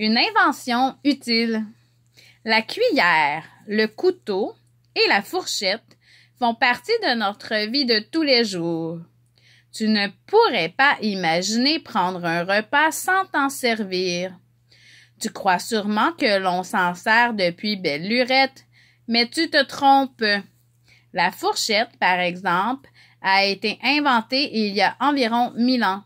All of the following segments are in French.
Une invention utile. La cuillère, le couteau et la fourchette font partie de notre vie de tous les jours. Tu ne pourrais pas imaginer prendre un repas sans t'en servir. Tu crois sûrement que l'on s'en sert depuis belle lurette, mais tu te trompes. La fourchette, par exemple, a été inventée il y a environ 1000 ans.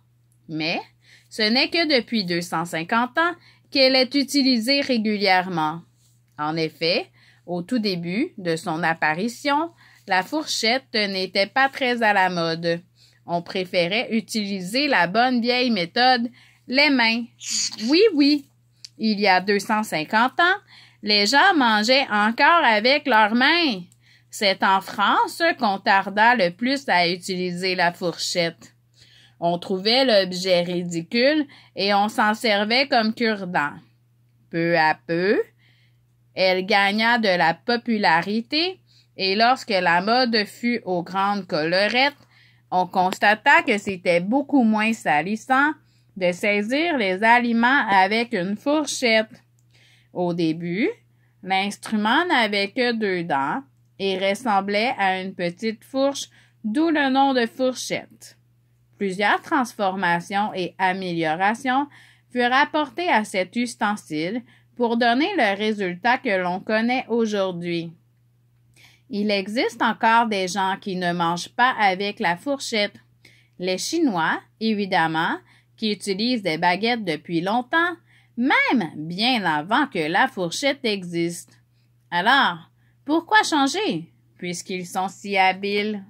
Mais ce n'est que depuis 250 ans qu'elle est utilisée régulièrement. En effet, au tout début de son apparition, la fourchette n'était pas très à la mode. On préférait utiliser la bonne vieille méthode, les mains. Oui, oui. Il y a 250 ans, les gens mangeaient encore avec leurs mains. C'est en France qu'on tarda le plus à utiliser la fourchette. On trouvait l'objet ridicule et on s'en servait comme cure-dent. Peu à peu, elle gagna de la popularité et lorsque la mode fut aux grandes colorettes, on constata que c'était beaucoup moins salissant de saisir les aliments avec une fourchette. Au début, l'instrument n'avait que deux dents et ressemblait à une petite fourche, d'où le nom de fourchette plusieurs transformations et améliorations furent apportées à cet ustensile pour donner le résultat que l'on connaît aujourd'hui. Il existe encore des gens qui ne mangent pas avec la fourchette. Les Chinois, évidemment, qui utilisent des baguettes depuis longtemps, même bien avant que la fourchette existe. Alors, pourquoi changer, puisqu'ils sont si habiles?